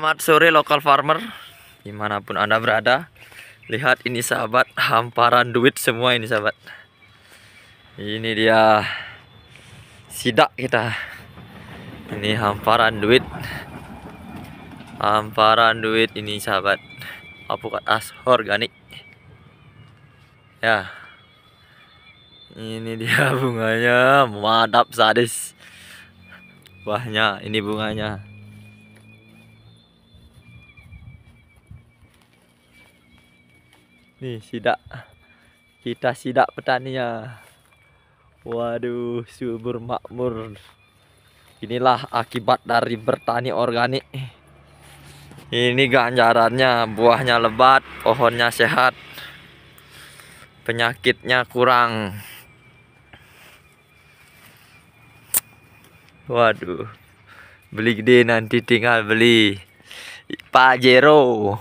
Selamat sore lokal farmer Dimanapun anda berada Lihat ini sahabat Hamparan duit semua ini sahabat Ini dia Sidak kita Ini hamparan duit Hamparan duit ini sahabat Apukat as organik Ya Ini dia bunganya Madap sadis Wahnya ini bunganya Nih sidak. Kita sidak petani ya. Waduh, subur makmur. Inilah akibat dari bertani organik. Ini ganjarannya, buahnya lebat, pohonnya sehat. Penyakitnya kurang. Waduh. Beli gede nanti tinggal beli Pajero.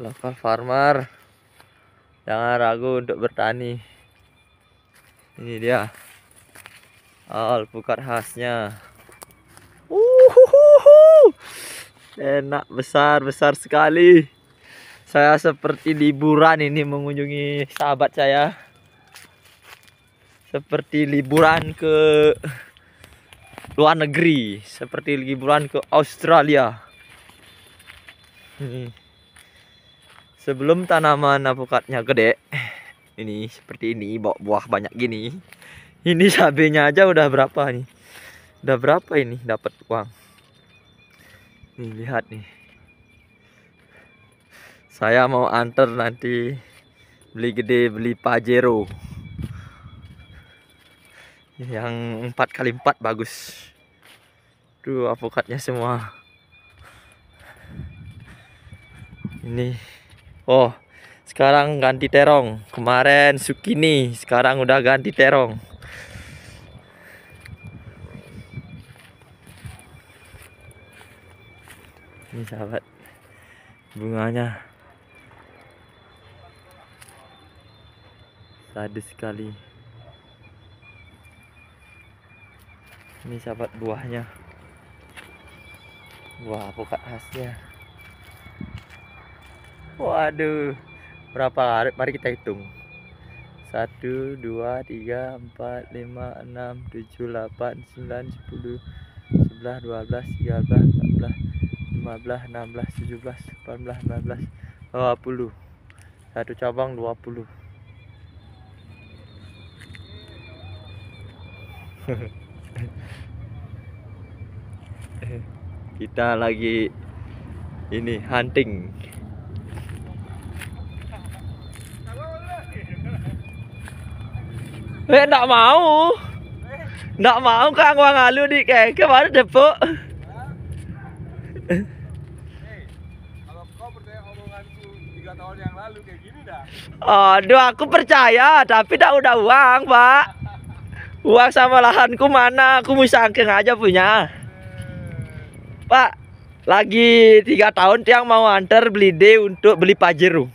lokal farmer jangan ragu untuk bertani ini dia alpukat khasnya Uhuhuhu. enak besar besar sekali saya seperti liburan ini mengunjungi sahabat saya seperti liburan ke luar negeri seperti liburan ke Australia hmm sebelum tanaman apokatnya gede ini seperti ini bawa buah banyak gini ini cabenya aja udah berapa nih udah berapa ini dapat uang nih lihat nih saya mau antar nanti beli gede beli pajero yang 4 kali 4 bagus tuh apokatnya semua ini oh sekarang ganti terong kemarin sukini sekarang udah ganti terong ini sahabat bunganya sadis sekali ini sahabat buahnya Wah, buka khasnya Waduh, berapa hari? Mari kita hitung. Satu, dua, tiga, empat, lima, enam, tujuh, 1, 2, 3, 4, 5, 6, 7, 8, 9, 10, 11, 12, 13, 14, 15, belas, 17, belas, 19, puluh. Satu cabang dua 20. Kita lagi ini hunting Eh, enggak mau. Enggak mau kan gua ngalu di kayak kemarin depok. Aduh, aku percaya, tapi dah udah uang, Pak. Uang sama lahanku mana? Aku sangkeng aja punya. Pak, lagi tiga tahun tiang mau antar beli D untuk beli Pajero.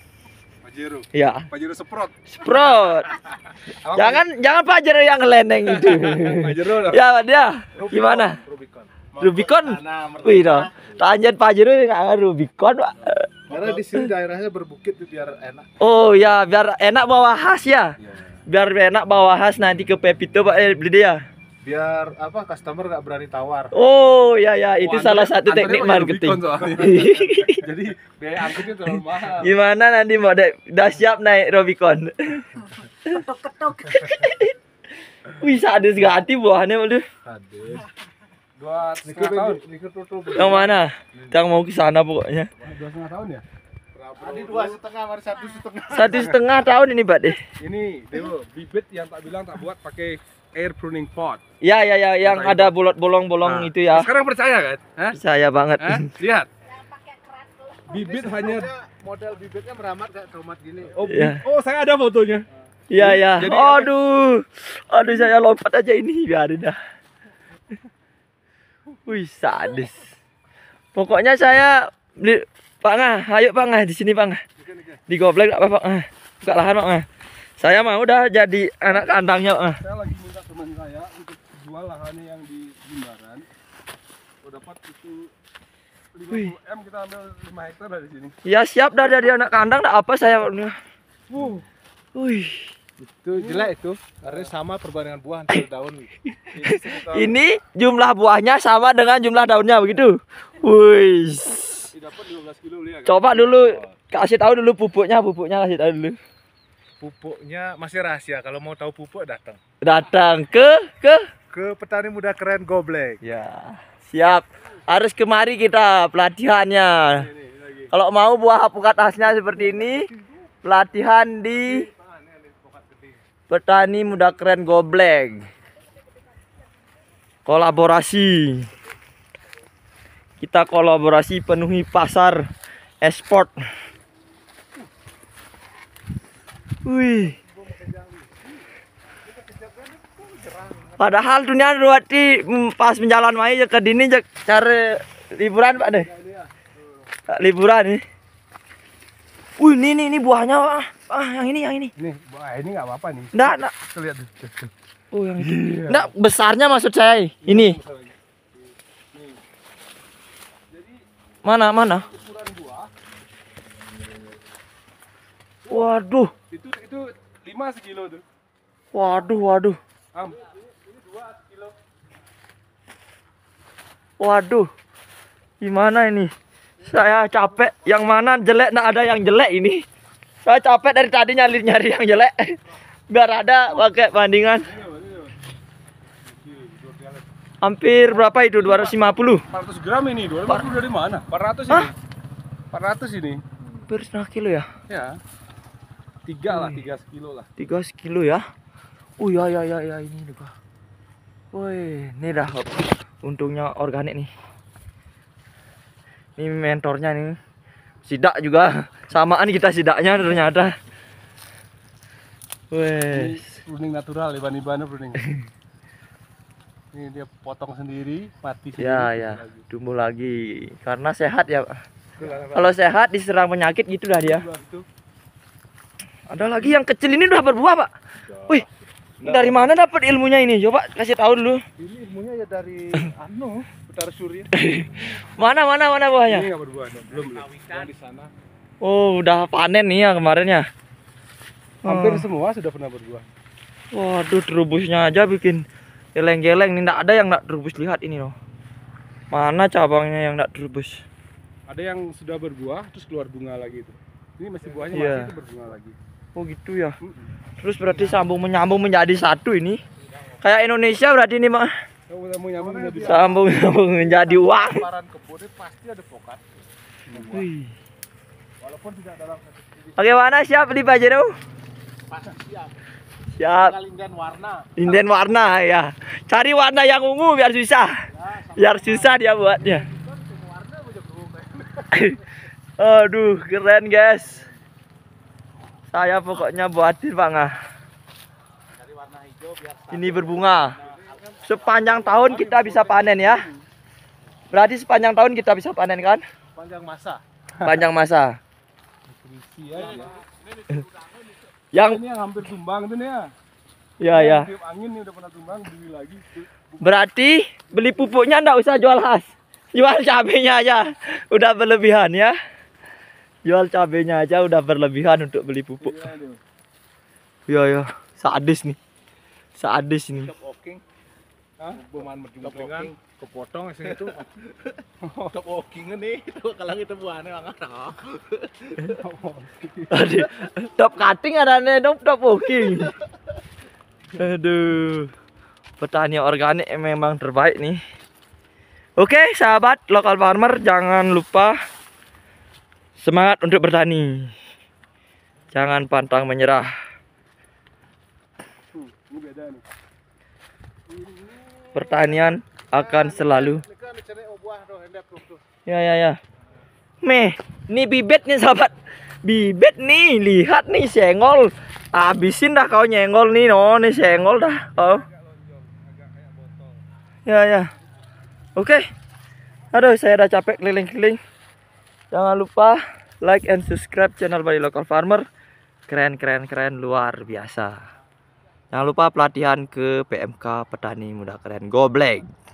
Pajero. Ya. Pajero semprot. Semprot. jangan jangan Pajero yang leneng itu. Pajero lah. Ya, dia. Rubicon. Gimana? Rubicon. Rubicon. Nah, nah, Wih, dong. Tanya Pajero enggak Rubicon, Pak. Karena di sini daerahnya berbukit biar enak. Oh ya, biar enak bawa khas ya. Iya. Biar enak bawa khas nanti ke Pepito Pak eh, dia biar apa customer nggak berani tawar. Oh ya ya itu oh, salah satu teknik marketing. Jadi biaya angkutnya terlalu mahal. Gimana nanti mau dek udah siap naik Robicon? Ketok-ketok. Wih sadis gak hati buahnya malu. Sadis. Dua setengah tahun. Yang mana? Yang mau ke sana pokoknya. Dua setengah tahun ya? Tadi dua setengah, mari satu setengah. Satu setengah tahun ini, Pak de Ini, Dewo, bibit yang tak bilang tak buat pakai air pruning pot. Ya ya ya yang Kata ada bolot bolong-bolong nah. itu ya. Sekarang percaya kan? Percaya banget. Hah? Lihat. Bibit hanya model bibitnya meramat kayak tomat gini. Oh, ya. oh saya ada fotonya. Iya ya. ya. Jadi, aduh. Aduh saya lompat aja ini biarin dah. Wih sadis. Pokoknya saya di pangah, ayo pangah di sini pangah. Di goblek apa Pak Ngah? lahan Pak Saya mau udah jadi anak kandangnya Pak Saya lagi teman saya untuk jual lahannya yang di Jimbaran udah dapat itu 50 m kita ambil 5 hektar dari sini ya siap dah dari anak kandang dah apa saya uh Wuh, itu jelek itu karena sama perbandingan buah antar daun ini jumlah buahnya sama dengan jumlah daunnya begitu wuih kan? Coba dulu kasih tahu dulu pupuknya, pupuknya kasih tahu dulu pupuknya masih rahasia. Kalau mau tahu pupuk datang. Datang ke ke ke petani muda keren Goblek. Ya. Siap. Harus kemari kita pelatihannya. Kalau mau buah apukat khasnya seperti ini, pelatihan di petani muda keren Goblek. Kolaborasi. Kita kolaborasi penuhi pasar ekspor. Wih. Padahal dunia di pas menjalan main ya ke dini ya cari liburan Pak deh. Liburan nih. Wih, ini ini, ini buahnya Pak. Ah, yang ini, yang ini. Ini buah ini nggak apa-apa nih. Nggak, nggak. Terlihat. Oh, yang ini. Iya. Yeah. Nggak besarnya maksud saya ini. Iya, mana, mana? Waduh. Itu itu 5 sekilo tuh. Waduh, waduh. Am. Ini 2 kilo. Waduh. Gimana ini? Saya capek. Yang mana jelek enggak ada yang jelek ini. Saya capek dari tadi nyari-nyari yang jelek. Biar ada pakai bandingan. Hampir berapa itu? 250. 400 gram ini. 250 dari mana? 400 ini. Hah? 400 ini. Hampir setengah kilo ya? Ya tiga lah tiga sekilo lah tiga sekilo ya oh ya ya ya ya ini juga woi ini dah untungnya organik nih ini mentornya nih sidak juga samaan kita sidaknya ternyata wes pruning natural iban bani bani ini dia potong sendiri mati ya, sendiri ya ya tumbuh lagi karena sehat ya kalau sehat diserang penyakit gitu dah dia ada lagi yang kecil ini udah berbuah, Pak. Ya. Wih. Nah, dari mana dapat ilmunya ini? Coba kasih tahu dulu. Ini ilmunya ya dari anu, utara surya. mana mana mana buahnya? Ini berbuah, belum belum. Yang di sana. Oh, udah panen nih ya kemarin ya. Hampir hmm. semua sudah pernah berbuah. Waduh, terubusnya aja bikin geleng-geleng. Ini tidak ada yang tidak terubus lihat ini loh. Mana cabangnya yang tidak terubus? Ada yang sudah berbuah terus keluar bunga lagi itu. Ini masih iya. buahnya yeah. masih itu berbunga lagi. Oh gitu ya. Terus berarti sambung menyambung menjadi satu ini. Kayak Indonesia berarti ini mah. Sambung sambung menjadi uang. Oke warna siap di baju Siap. Siap. Inden warna. warna ya. Cari warna yang ungu biar susah. Biar susah dia buatnya. Aduh keren guys. Saya pokoknya buatin Pak Ngah. Ini berbunga. Sepanjang tahun kita bisa panen ya. Berarti sepanjang tahun kita bisa panen kan? Panjang masa. Panjang masa. yang ini yang hampir tumbang itu nih ya. Ya ya. Angin udah pernah tumbang beli lagi. Berarti beli pupuknya ndak usah jual khas. Jual cabenya aja. Udah berlebihan ya. Jual cabenya aja udah berlebihan untuk beli pupuk. Iya, iya ya, sadis nih. Sadis nih. Top walking, top walking, kepotong sing itu. Top walking gitu nih, kalang itu buane mangara. Top cutting arane top top walking. Aduh. Petani organik memang terbaik nih. Oke, sahabat lokal farmer jangan lupa Semangat untuk bertani. Jangan pantang menyerah. Pertanian akan selalu. Ya ya ya. Meh, ini bibit nih sahabat. Bibit nih, lihat nih sengol. Abisin dah kau nyengol nih, no, nih sengol dah. Oh. Ya ya. Oke. Okay. Aduh, saya udah capek keliling-keliling. Jangan lupa like and subscribe channel Bali Local Farmer. Keren, keren, keren, luar biasa. Jangan lupa pelatihan ke PMK Petani Muda Keren. Go Black!